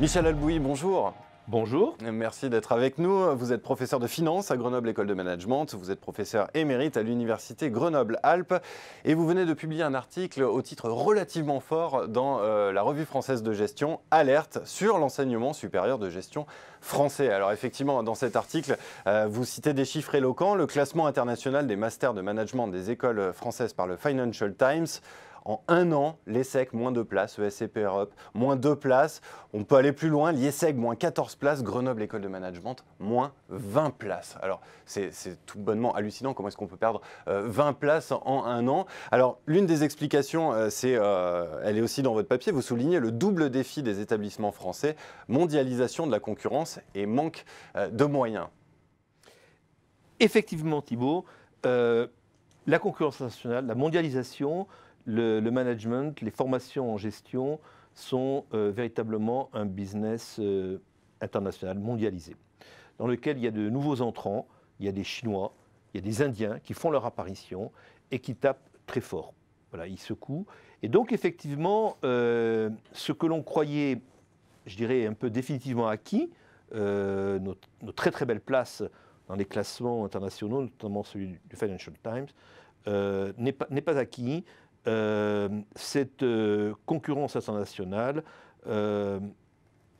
Michel Albouy, bonjour. Bonjour. Merci d'être avec nous. Vous êtes professeur de finance à Grenoble École de Management. Vous êtes professeur émérite à l'université Grenoble-Alpes. Et vous venez de publier un article au titre relativement fort dans euh, la revue française de gestion Alerte sur l'enseignement supérieur de gestion français. Alors effectivement, dans cet article, euh, vous citez des chiffres éloquents. Le classement international des masters de management des écoles françaises par le Financial Times en un an, l'ESSEC, moins de places, ESCP Europe, moins 2 places. On peut aller plus loin, l'IESSEC, moins 14 places, Grenoble École de Management, moins 20 places. Alors, c'est tout bonnement hallucinant, comment est-ce qu'on peut perdre 20 euh, places en un an Alors, l'une des explications, euh, c'est, euh, elle est aussi dans votre papier, vous soulignez le double défi des établissements français, mondialisation de la concurrence et manque de moyens. Effectivement, Thibault, la concurrence nationale, la mondialisation, le, management, les formations en gestion sont euh, véritablement un business euh, international, mondialisé, dans lequel il y a de nouveaux entrants, il y a des Chinois, il y a des Indiens qui font leur apparition et qui tapent très fort. Voilà, ils secouent. Et donc effectivement, euh, ce que l'on croyait, je dirais, un peu définitivement acquis, notre très très belle place dans les classements internationaux, notamment celui du Financial Times, n'est pas, pas acquis. Euh, cette euh, concurrence internationale euh,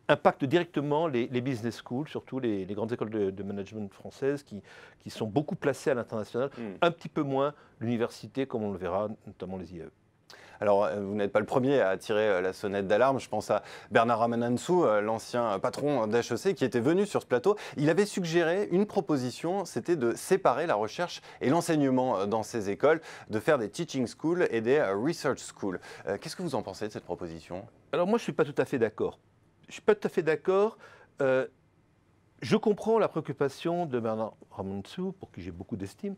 impacte directement les, business schools, surtout les, grandes écoles de, management françaises qui, sont beaucoup placées à l'international, hmm. un petit peu moins l'université, comme on le verra, notamment les IEE. E. Alors, euh, vous n'êtes pas le premier à tirer euh, la sonnette d'alarme. Je pense à Bernard Ramanansou, euh, l'ancien patron d'HEC, qui était venu sur ce plateau. Il avait suggéré une proposition, c'était de séparer la recherche et l'enseignement dans ces écoles, de faire des teaching schools et des research schools. Qu'est-ce que vous en pensez de cette proposition Alors, moi, je ne suis pas tout à fait d'accord. Je ne suis pas tout à fait d'accord. je comprends la préoccupation de Bernard Ramanansou, pour qui j'ai beaucoup d'estime.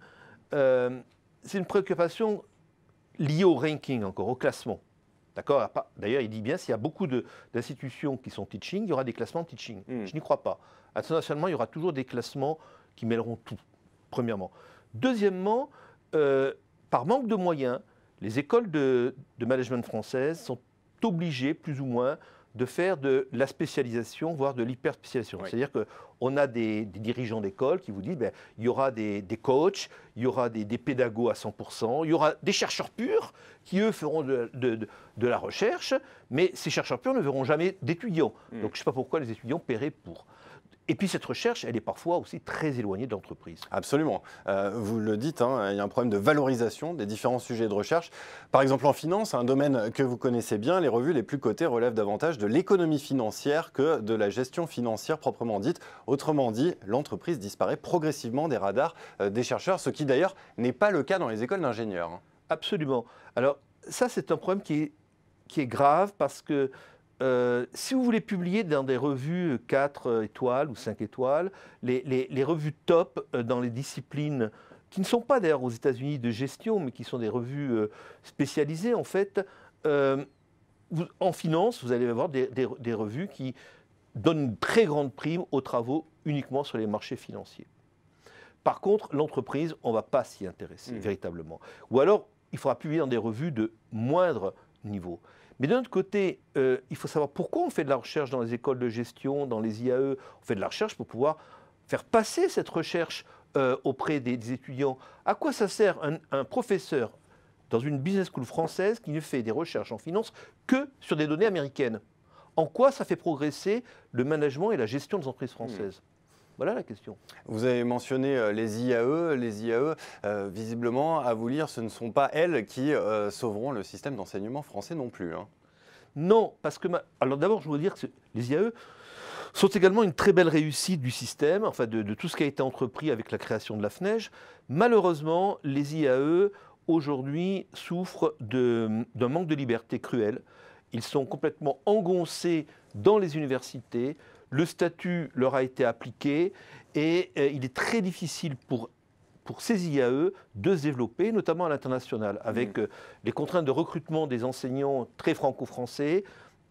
c'est une préoccupation lié au ranking encore, au classement. D'accord D'ailleurs, il dit bien, s'il y a beaucoup d'institutions qui sont teaching, il y aura des classements teaching. Hmm. Je n'y crois pas. Internationalement, il y aura toujours des classements qui mêleront tout, premièrement. Deuxièmement, euh, par manque de moyens, les écoles de, de management françaises sont obligées, plus ou moins, de faire de la spécialisation, voire de l'hyperspécialisation. C'est-à-dire qu'on a des, dirigeants d'école qui vous disent ben, il y aura des, des coachs, il y aura des, des, pédagogues à 100%, il y aura des chercheurs purs qui, eux, feront de, la recherche, mais ces chercheurs purs ne verront jamais d'étudiants. Hmm. Donc je ne sais pas pourquoi les étudiants paieraient pour. Et puis cette recherche, elle est parfois aussi très éloignée de l'entreprise. Absolument. Euh, vous le dites, hein, il y a un problème de valorisation des différents sujets de recherche. Par exemple, en finance, un domaine que vous connaissez bien, les revues les plus cotées relèvent davantage de l'économie financière que de la gestion financière proprement dite. Autrement dit, l'entreprise disparaît progressivement des radars euh, des chercheurs, ce qui d'ailleurs n'est pas le cas dans les écoles d'ingénieurs. Hein. Absolument. Alors ça, c'est un problème qui est grave parce que euh, si vous voulez publier dans des revues 4 étoiles ou 5 étoiles, les, revues top euh, dans les disciplines qui ne sont pas d'ailleurs aux États-Unis de gestion, mais qui sont des revues euh, spécialisées, en fait, en finance, vous allez avoir des, revues qui donnent une très grande prime aux travaux uniquement sur les marchés financiers. Par contre, l'entreprise, on ne va pas s'y intéresser mmh. véritablement. Ou alors, il faudra publier dans des revues de moindre niveau. Mais d'un autre côté, euh, il faut savoir pourquoi on fait de la recherche dans les écoles de gestion, dans les IAE. On fait de la recherche pour pouvoir faire passer cette recherche euh, auprès des, étudiants. À quoi ça sert un, professeur dans une business school française qui ne fait des recherches en finance que sur des données américaines En quoi ça fait progresser le management et la gestion des entreprises françaises hmm. Voilà la question. Vous avez mentionné euh, les IAE. Les IAE, euh, visiblement, à vous lire, ce ne sont pas elles qui euh, sauveront le système d'enseignement français non plus. Hein. Non, parce que... Alors d'abord, je veux dire que les IAE sont également une très belle réussite du système, enfin de, de tout ce qui a été entrepris avec la création de la FNEJ. Malheureusement, les IAE aujourd'hui souffrent d'un manque de liberté cruel. Ils sont complètement engoncés dans les universités, le statut leur a été appliqué et euh, il est très difficile pour pour ces IAE de se développer, notamment à l'international, avec mm. euh, les contraintes de recrutement des enseignants très franco-français.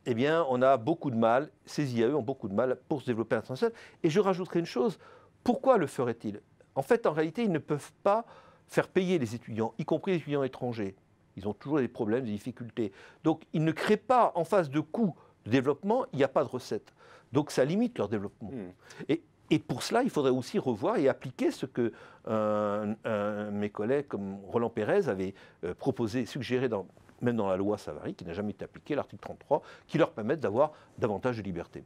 Eh bien, on a beaucoup de mal, ces IAE ont beaucoup de mal pour se développer à l'international. Et je rajouterai une chose, pourquoi le feraient-ils En fait, en réalité, ils ne peuvent pas faire payer les étudiants, y compris les étudiants étrangers. Ils ont toujours des problèmes, des difficultés. Donc, ils ne créent pas en face de coûts développement, il n'y a pas de recette. Donc ça limite leur développement. Hmm. Et, pour cela, il faudrait aussi revoir et appliquer ce que euh, mes collègues comme Roland Pérez avaient euh, proposé, suggéré dans, même dans la loi Savary, qui n'a jamais été appliquée, l'article 33, qui leur permettent d'avoir davantage de liberté.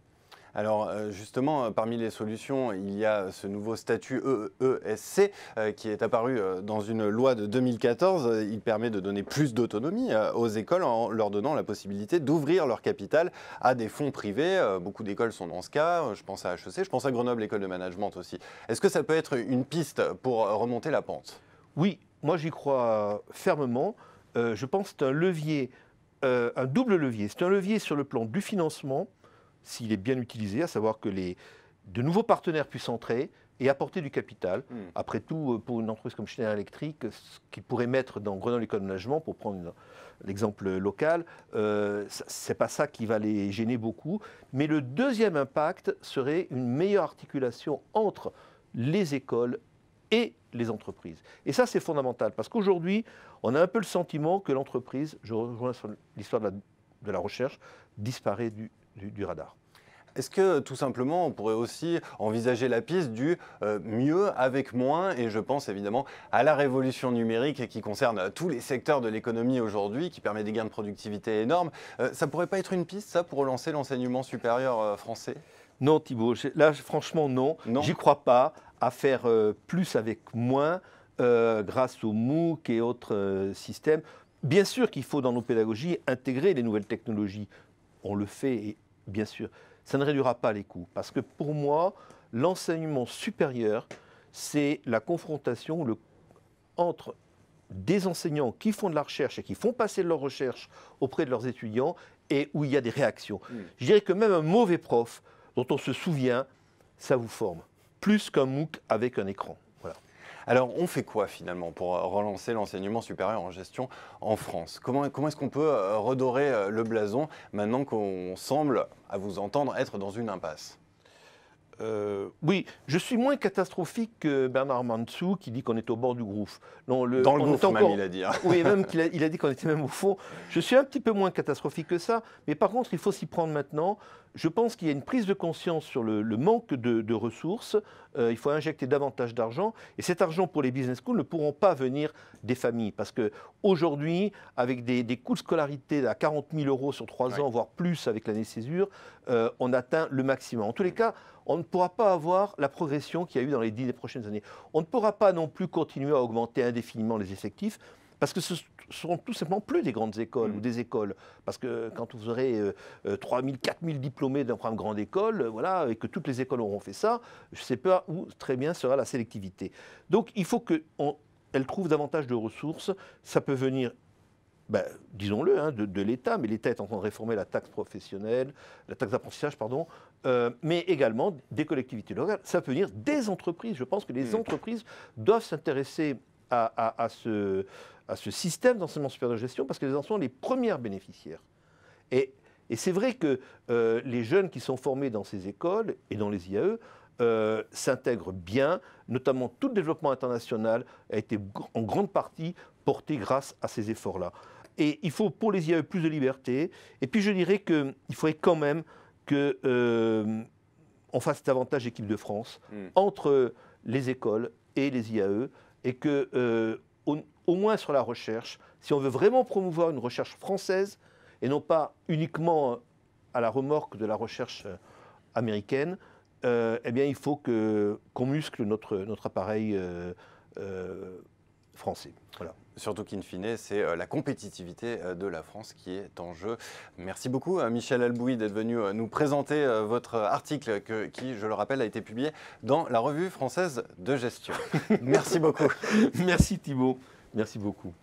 Alors euh, justement, euh, parmi les solutions, il y a ce nouveau statut EESC euh, qui est apparu dans une loi de 2014. Il permet de donner plus d'autonomie aux écoles en leur donnant la possibilité d'ouvrir leur capital à des fonds privés. Beaucoup d'écoles sont dans ce cas. Je pense à HEC, je pense à Grenoble École de Management aussi. Est-ce que ça peut être une piste pour remonter la pente Oui, moi j'y crois fermement. je pense que c'est un levier, un double levier. C'est un levier sur le plan du financement s'il est bien utilisé, à savoir que les, de nouveaux partenaires puissent entrer et apporter du capital. Hmm. Après tout, euh, pour une entreprise comme Schneider Electric, euh, ce qu'ils pourraient mettre dans Grenoble École de pour prendre l'exemple local, ce euh, c'est pas ça qui va les gêner beaucoup. Mais le deuxième impact serait une meilleure articulation entre les écoles et les entreprises. Et ça, c'est fondamental, parce qu'aujourd'hui, on a un peu le sentiment que l'entreprise, je rejoins sur l'histoire de la recherche, disparaît du, du, radar. Est-ce que tout simplement on pourrait aussi envisager la piste du euh, mieux avec moins Et je pense évidemment à la révolution numérique qui concerne tous les secteurs de l'économie aujourd'hui, qui permet des gains de productivité énormes. Euh, ça pourrait pas être une piste, ça, pour relancer l'enseignement supérieur euh, français Non, Thibault, là franchement non. non. J'y crois pas à faire plus avec moins grâce au MOOC et autres systèmes. Bien sûr qu'il faut dans nos pédagogies intégrer les nouvelles technologies on le fait bien sûr, ça ne réduira pas les coûts. Parce que pour moi, l'enseignement supérieur, c'est la confrontation entre des enseignants qui font de la recherche et qui font passer leur recherche auprès de leurs étudiants et où il y a des réactions. Mm. Je dirais que même un mauvais prof dont on se souvient, ça vous forme, plus qu'un MOOC avec un écran. Alors, on fait quoi finalement pour euh, relancer l'enseignement supérieur en gestion en France Comment, est-ce qu'on peut euh, redorer euh, le blason maintenant qu'on semble, à vous entendre, être dans une impasse oui, je suis moins catastrophique que Bernard Mansou qui dit qu'on est au bord du gouffre. Dans le gouffre, encore, il a dit. Hein. oui, même qu'il a dit qu'on était même au fond. Je suis un petit peu moins catastrophique que ça, mais par contre, il faut s'y prendre maintenant je pense qu'il y a une prise de conscience sur le, manque de, ressources. Euh, il faut injecter davantage d'argent. Et cet argent pour les business schools ne pourront pas venir des familles. Parce qu'aujourd'hui, avec des, coûts de scolarité à 40 000 euros sur 3 ans, voire plus avec l'année césure, euh, on atteint le maximum. En tous les cas, on ne pourra pas avoir la progression qu'il y a eu dans les 10 prochaines années. On ne pourra pas non plus continuer à augmenter indéfiniment les effectifs parce que ce seront tout simplement plus des grandes écoles ou mm. des écoles. Parce que quand vous aurez 3 000, 4 000 diplômés d'un programme grande école, euh, voilà, et que toutes les écoles auront fait ça, je ne sais pas où très bien sera la sélectivité. Donc il faut qu'elle trouve davantage de ressources. Ça peut venir ben, disons-le, hein, de, l'État, mais l'État est en train de réformer la taxe professionnelle, la taxe d'apprentissage, pardon, euh, mais également des collectivités locales. Ça peut venir des entreprises. Je pense que les mm. entreprises doivent s'intéresser à, ce, système d'enseignement supérieur de gestion parce qu'elles en sont les premières bénéficiaires. Et, c'est vrai que euh, les jeunes qui sont formés dans ces écoles et dans les IAE euh, s'intègrent bien, notamment tout le développement international a été en grande partie porté grâce à ces efforts-là. Et il faut pour les IAE plus de liberté. Et puis je dirais qu'il faudrait quand même qu'on euh, fasse davantage équipe de France hmm. entre les écoles et les IAE et que, euh, au, moins sur la recherche, si on veut vraiment promouvoir une recherche française, et non pas uniquement euh, à la remorque de la recherche euh, américaine, eh bien, il faut qu'on muscle notre, appareil français. Voilà. Surtout qu'in fine, c'est euh, la compétitivité euh, de la France qui est en jeu. Merci beaucoup, euh, Michel Albouy, d'être venu nous présenter votre article qui, je le rappelle, a été publié dans la revue française de gestion. Merci beaucoup. Merci Thibault. Merci beaucoup.